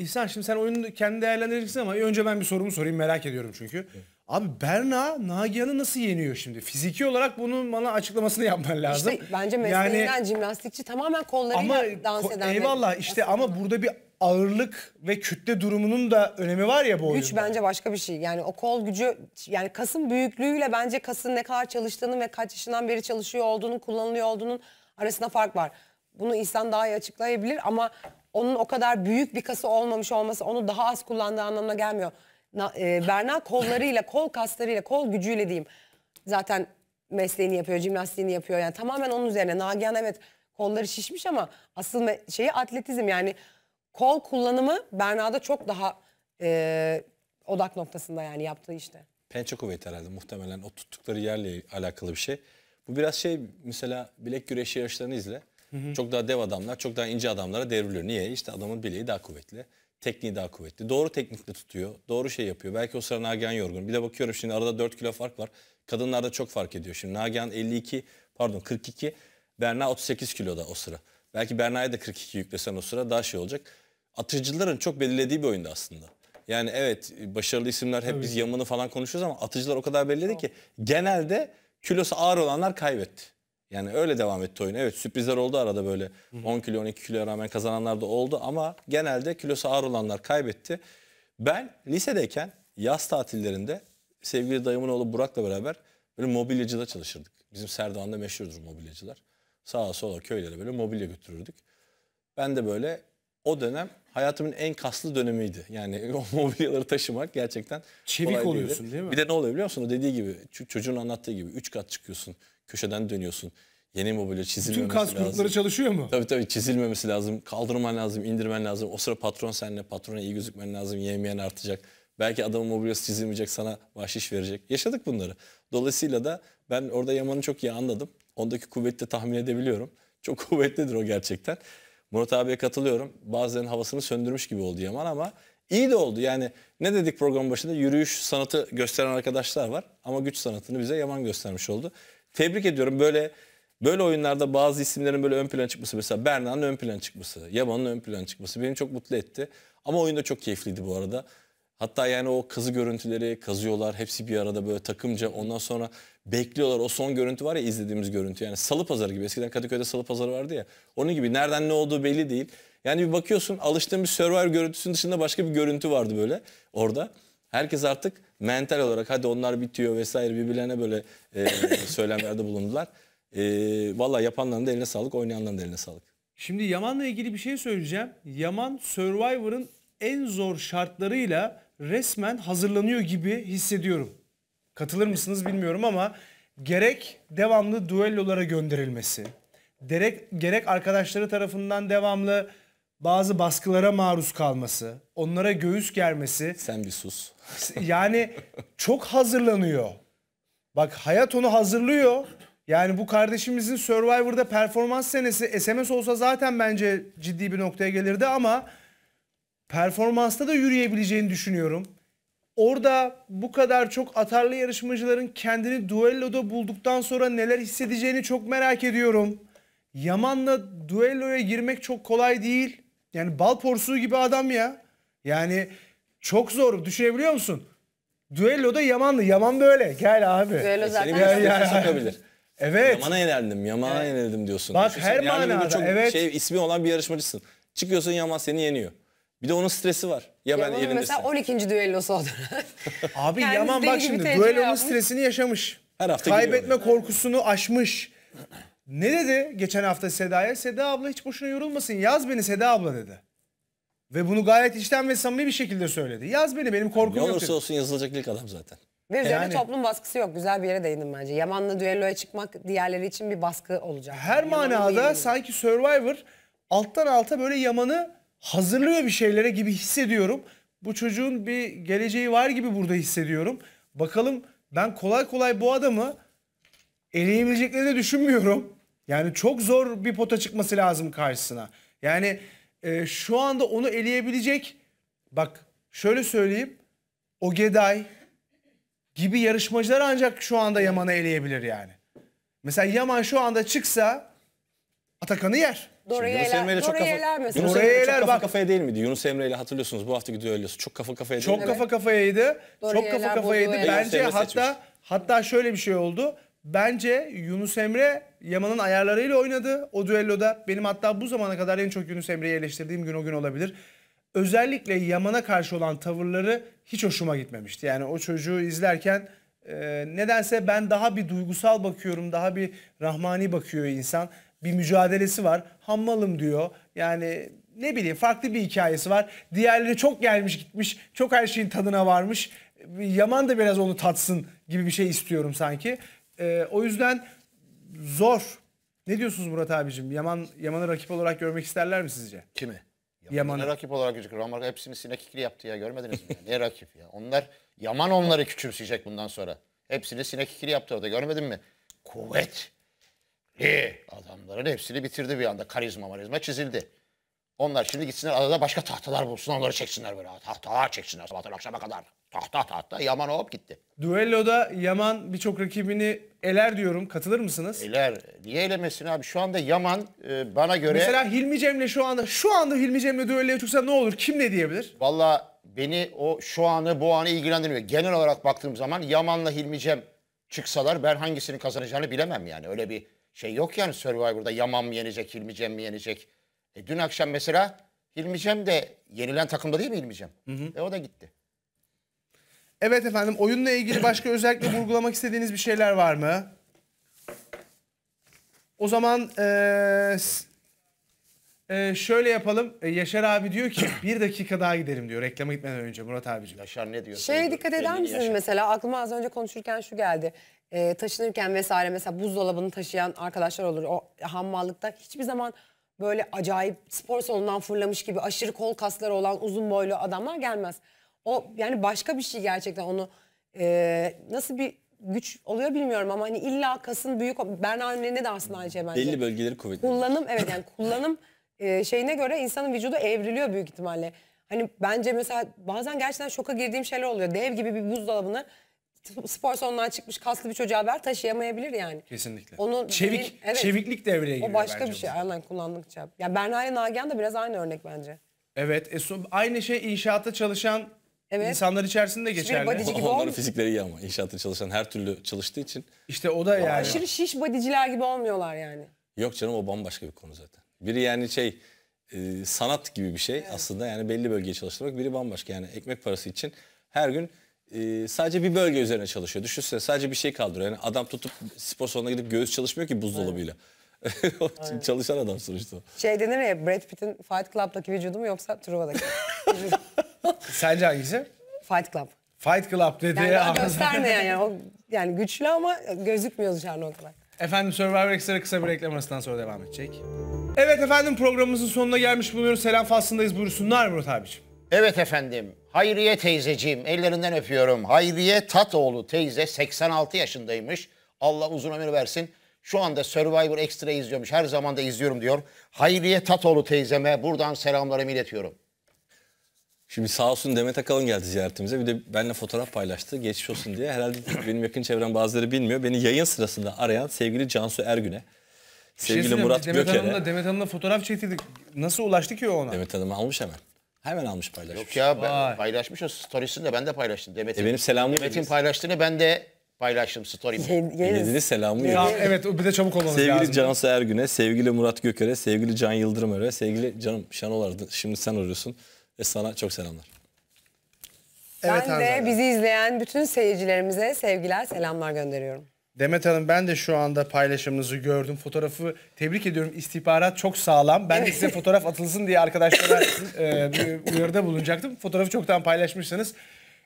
İhsan şimdi sen oyunu kendi değerlendireceksin ama önce ben bir sorumu sorayım merak ediyorum çünkü. Evet. Abi Berna Nagihan'ı nasıl yeniyor şimdi? Fiziki olarak bunun bana açıklamasını yapman lazım. İşte bence mesleğinden yani, cimnastikçi tamamen kollarıyla ama, dans eden. Eyvallah işte aslında. ama burada bir ağırlık ve kütle durumunun da önemi var ya bu oyunda. Güç bence başka bir şey. Yani o kol gücü yani kasın büyüklüğüyle bence kasın ne kadar çalıştığının ve kaç yaşından beri çalışıyor olduğunun, kullanılıyor olduğunun arasında fark var. Bunu İhsan daha iyi açıklayabilir ama onun o kadar büyük bir kası olmamış olması onu daha az kullandığı anlamına gelmiyor. Na, e, Berna kollarıyla, kol kaslarıyla, kol gücüyle diyeyim. Zaten mesleğini yapıyor, jimnastiğini yapıyor. Yani tamamen onun üzerine. Nagihan evet kolları şişmiş ama asıl şeyi atletizm. Yani kol kullanımı Berna'da çok daha e, odak noktasında yani yaptığı işte. Pençe kuvveti herhalde muhtemelen o tuttukları yerle alakalı bir şey. Bu biraz şey mesela bilek güreşi yarışlarını izle. Hı Çok daha dev adamlar, çok daha ince adamlara devriliyor. Niye? İşte adamın bileği daha kuvvetli. Tekniği daha kuvvetli. Doğru teknikle tutuyor. Doğru şey yapıyor. Belki o sıra Nagihan yorgun. Bir de bakıyorum şimdi arada 4 kilo fark var. Kadınlarda çok fark ediyor. Şimdi Nagihan 52, pardon 42. Berna 38 kiloda o sıra. Belki Berna'ya da 42 yüklesen o sıra daha şey olacak. Atıcıların çok belirlediği bir oyundu aslında. Yani evet başarılı isimler hep Tabii. biz yamını falan konuşuyoruz ama atıcılar o kadar belirledi ki genelde kilosu ağır olanlar kaybetti. Yani öyle devam etti oyun. Evet sürprizler oldu arada böyle. Hı hı. 10 kilo 12 kiloya rağmen kazananlar da oldu ama genelde kilosu ağır olanlar kaybetti. Ben lisedeyken yaz tatillerinde sevgili dayımın oğlu Burak'la beraber böyle mobilyacıda çalışırdık. Bizim Serdoğan'da meşhurdur mobilyacılar. Sağa sola köylere böyle mobilya götürürdük. Ben de böyle o dönem hayatımın en kaslı dönemiydi. Yani o mobilyaları taşımak gerçekten Çevik oluyorsun değil. değil mi? Bir de ne oluyor biliyor musun? O dediği gibi çocuğun anlattığı gibi 3 kat çıkıyorsun köşeden dönüyorsun. Yeni mobilya çizilmemesi Tüm kas lazım. çalışıyor mu? Tabii tabii çizilmemesi lazım. Kaldırman lazım, indirmen lazım. O sıra patron seninle, patrona iyi gözükmen lazım. Yemeyen artacak. Belki adamın mobilyası çizilmeyecek, sana bahşiş verecek. Yaşadık bunları. Dolayısıyla da ben orada Yaman'ı çok iyi anladım. Ondaki kuvveti tahmin edebiliyorum. Çok kuvvetlidir o gerçekten. Murat abiye katılıyorum. Bazen havasını söndürmüş gibi oldu Yaman ama iyi de oldu. Yani ne dedik program başında? Yürüyüş sanatı gösteren arkadaşlar var ama güç sanatını bize Yaman göstermiş oldu tebrik ediyorum. Böyle böyle oyunlarda bazı isimlerin böyle ön plan çıkması mesela Berna'nın ön plan çıkması, Yaman'ın ön plan çıkması beni çok mutlu etti. Ama oyunda çok keyifliydi bu arada. Hatta yani o kazı görüntüleri kazıyorlar. Hepsi bir arada böyle takımca. Ondan sonra bekliyorlar. O son görüntü var ya izlediğimiz görüntü. Yani salı pazarı gibi. Eskiden Kadıköy'de salı pazarı vardı ya. Onun gibi nereden ne olduğu belli değil. Yani bir bakıyorsun alıştığın bir Survivor görüntüsünün dışında başka bir görüntü vardı böyle orada. Herkes artık mental olarak hadi onlar bitiyor vesaire birbirlerine böyle e, söylemlerde bulundular. E, Valla yapanların da eline sağlık, oynayanların da eline sağlık. Şimdi Yaman'la ilgili bir şey söyleyeceğim. Yaman Survivor'ın en zor şartlarıyla resmen hazırlanıyor gibi hissediyorum. Katılır mısınız bilmiyorum ama gerek devamlı duellolara gönderilmesi, gerek, gerek arkadaşları tarafından devamlı bazı baskılara maruz kalması, onlara göğüs germesi. Sen bir sus. yani çok hazırlanıyor. Bak hayat onu hazırlıyor. Yani bu kardeşimizin Survivor'da performans senesi SMS olsa zaten bence ciddi bir noktaya gelirdi ama performansta da yürüyebileceğini düşünüyorum. Orada bu kadar çok atarlı yarışmacıların kendini duelloda bulduktan sonra neler hissedeceğini çok merak ediyorum. Yaman'la duelloya girmek çok kolay değil. Yani bal porsuğu gibi adam ya. Yani çok zor düşünebiliyor musun? Düelloda Yaman'lı. Yaman böyle. Gel abi. Düello zaten. ya, ya. sokabilir. Evet. Yaman'a yenildim, Yaman'a evet. yenildim diyorsun. Bak Düşünsene, her yani manada çok evet. Şey, ismi olan bir yarışmacısın. Çıkıyorsun Yaman seni yeniyor. Bir de onun stresi var. Ya Yaman'ın ben yenilirsem. mesela 12. düellosu oldu. abi Kendisi Yaman bak şimdi düellonun stresini yaşamış. Her hafta Kaybetme korkusunu aşmış. Ne dedi geçen hafta Seda'ya? Seda abla hiç boşuna yorulmasın yaz beni Seda abla dedi. Ve bunu gayet içten ve samimi bir şekilde söyledi. Yaz beni benim korkum Ne yok. olursa dedi. olsun yazılacak ilk adam zaten. Ve üzerine Yani- toplum baskısı yok. Güzel bir yere değindim bence. Yaman'la düelloya çıkmak diğerleri için bir baskı olacak. Her Yaman'ın manada sanki Survivor alttan alta böyle Yaman'ı hazırlıyor bir şeylere gibi hissediyorum. Bu çocuğun bir geleceği var gibi burada hissediyorum. Bakalım ben kolay kolay bu adamı eleyebileceklerini de düşünmüyorum. Yani çok zor bir pota çıkması lazım karşısına. Yani e, şu anda onu eleyebilecek bak şöyle söyleyeyim. Ogeday gibi yarışmacılar ancak şu anda Yaman'ı eleyebilir yani. Mesela Yaman şu anda çıksa Atakan'ı yer. Yunus Emre ile çok kafa, eler Yunus Emre ile çok kafa kafaya değil miydi? Yunus Emre ile hatırlıyorsunuz bu hafta gidiyor düellosu çok kafa kafaya değil Çok miydi? kafa kafayaydı. Doğru çok kafa yerler, kafayaydı. Bence hatta seçmiş. hatta şöyle bir şey oldu. Bence Yunus Emre Yaman'ın ayarlarıyla oynadı o düelloda. Benim hatta bu zamana kadar en çok Yunus Emre'yi eleştirdiğim gün o gün olabilir. Özellikle Yaman'a karşı olan tavırları hiç hoşuma gitmemişti. Yani o çocuğu izlerken e, nedense ben daha bir duygusal bakıyorum, daha bir rahmani bakıyor insan. Bir mücadelesi var, hammalım diyor. Yani ne bileyim farklı bir hikayesi var. Diğerleri çok gelmiş gitmiş, çok her şeyin tadına varmış. Yaman da biraz onu tatsın gibi bir şey istiyorum sanki. E, o yüzden zor. Ne diyorsunuz Murat abicim? Yaman Yaman'ı rakip olarak görmek isterler mi sizce? Kimi? Yaman'ı. Ne rakip olarak gözüküyor? Ramarka hepsini sinek ikili yaptı ya görmediniz mi? ne rakip ya? Onlar Yaman onları küçümseyecek bundan sonra. Hepsini sinek ikili yaptı orada görmedin mi? Kuvvet. E, adamların hepsini bitirdi bir anda. Karizma marizma çizildi. Onlar şimdi gitsinler adada başka tahtalar bulsunlar, onları çeksinler böyle. Tahtalar çeksinler sabahtan akşama kadar. Tahta tahta Yaman hop gitti. Duello'da Yaman birçok rakibini eler diyorum. Katılır mısınız? Eler. Niye elemesin abi? Şu anda Yaman e, bana göre... Mesela Hilmi Cem'le şu anda şu anda Hilmi Cem'le duelloya çıksa ne olur? Kim ne diyebilir? Valla beni o şu anı bu anı ilgilendirmiyor. Genel olarak baktığım zaman Yaman'la Hilmi Cem çıksalar ben hangisini kazanacağını bilemem yani. Öyle bir şey yok yani Survivor'da Yaman mı yenecek, Hilmi Cem mi yenecek? E, dün akşam mesela Hilmi de yenilen takımda değil mi Hilmi Cem? Hı hı. E, o da gitti. Evet efendim oyunla ilgili başka özellikle vurgulamak istediğiniz bir şeyler var mı? O zaman ee, ee, şöyle yapalım. Ee, Yaşar abi diyor ki bir dakika daha gidelim diyor. Reklama gitmeden önce Murat abiciğim. Yaşar ne diyor? Şeye dikkat eder misiniz Yaşar. mesela? Aklıma az önce konuşurken şu geldi. Ee, taşınırken vesaire mesela buzdolabını taşıyan arkadaşlar olur. O hammallıkta hiçbir zaman böyle acayip spor salonundan fırlamış gibi aşırı kol kasları olan uzun boylu adamlar gelmez. O yani başka bir şey gerçekten onu e, nasıl bir güç oluyor bilmiyorum ama hani illa kasın büyük Berna Ünlü'nde de aslında aynı şey bence. Belli bölgeleri kuvvetli. Kullanım evet yani kullanım e, şeyine göre insanın vücudu evriliyor büyük ihtimalle. Hani bence mesela bazen gerçekten şoka girdiğim şeyler oluyor. Dev gibi bir buzdolabını spor salonundan çıkmış kaslı bir çocuğa ver taşıyamayabilir yani. Kesinlikle. onun Çevik, senin, evet, çeviklik devreye giriyor O başka bir şey aynen kullandıkça. Ya yani Berna ile Nagihan da biraz aynı örnek bence. Evet. E, so, aynı şey inşaatta çalışan evet. insanlar içerisinde geçerli. Badici gibi Onların fizikleri iyi ama inşaatta çalışan her türlü çalıştığı için. İşte o da yani. Aşırı şiş badiciler gibi olmuyorlar yani. Yok canım o bambaşka bir konu zaten. Biri yani şey e, sanat gibi bir şey evet. aslında yani belli bölgeye çalıştırmak. Biri bambaşka yani ekmek parası için her gün e, sadece bir bölge üzerine çalışıyor. Düşünsene sadece bir şey kaldırıyor. Yani adam tutup spor salonuna gidip göğüs çalışmıyor ki buzdolabıyla. O Çalışan adam sonuçta. Şey denir ya Brad Pitt'in Fight Club'daki vücudu mu yoksa Truva'daki? vücudu. Sence hangisi? Fight Club. Fight Club dedi. Yani o yani. O, yani güçlü ama gözükmüyor dışarıda o kadar. Efendim Survivor Extra kısa bir reklam arasından sonra devam edecek. Evet efendim programımızın sonuna gelmiş bulunuyoruz. Selam faslındayız. Buyursunlar Murat abiciğim. Evet efendim. Hayriye teyzeciğim ellerinden öpüyorum. Hayriye Tatoğlu teyze 86 yaşındaymış. Allah uzun ömür versin. Şu anda Survivor Extra izliyormuş. Her zaman da izliyorum diyor. Hayriye Tatoğlu teyzeme buradan selamlarımı iletiyorum. Şimdi sağ olsun Demet Akalın geldi ziyaretimize. Bir de benimle fotoğraf paylaştı. Geçmiş olsun diye. Herhalde benim yakın çevrem bazıları bilmiyor. Beni yayın sırasında arayan sevgili Cansu Ergün'e. Şey sevgili şey Murat Demet Göker'e. Demet Hanım'la Demet Hanım'la fotoğraf çektirdik. Nasıl ulaştı ki ona? Demet Hanım almış hemen. Hemen almış paylaşmış. Yok ya ben Vay. paylaşmışım storiesini de ben de paylaştım. Demet'in, E benim selamımı Demet'in paylaştığını ben de paylaştım story'imi. Yeni- yeni- Yediniz e, selamı yok. evet bir de çabuk olmamız Sevgili lazım. Cansu Ergün'e, sevgili Murat Göker'e, sevgili Can Yıldırım'a, sevgili canım Şenol Arda, şimdi sen arıyorsun ve sana çok selamlar. Evet, ben de bizi izleyen bütün seyircilerimize sevgiler, selamlar gönderiyorum. Demet Hanım ben de şu anda paylaşımınızı gördüm. Fotoğrafı tebrik ediyorum. İstihbarat çok sağlam. Ben de size fotoğraf atılsın diye arkadaşlara e, bir uyarıda bulunacaktım. Fotoğrafı çoktan paylaşmışsınız.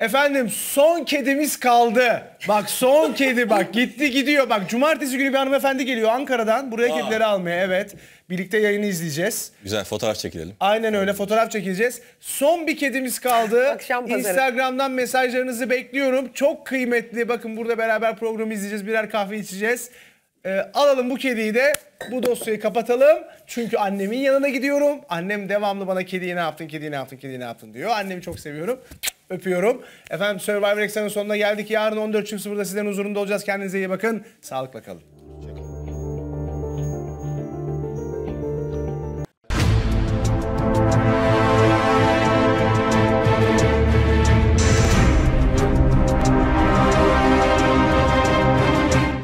Efendim son kedimiz kaldı. Bak son kedi bak gitti gidiyor. Bak cumartesi günü bir hanımefendi geliyor Ankara'dan buraya Aa. kedileri almaya. Evet birlikte yayını izleyeceğiz. Güzel fotoğraf çekilelim. Aynen öyle fotoğraf çekileceğiz. Son bir kedimiz kaldı. Akşam pazarı. Instagram'dan mesajlarınızı bekliyorum. Çok kıymetli bakın burada beraber programı izleyeceğiz. Birer kahve içeceğiz. Ee, alalım bu kediyi de bu dosyayı kapatalım. Çünkü annemin yanına gidiyorum. Annem devamlı bana kediyi ne yaptın, kediyi ne yaptın, kediyi ne yaptın diyor. Annemi çok seviyorum öpüyorum. Efendim Survivor Extra'nın sonuna geldik. Yarın 14.00'da sizlerin huzurunda olacağız. Kendinize iyi bakın. Sağlıkla kalın.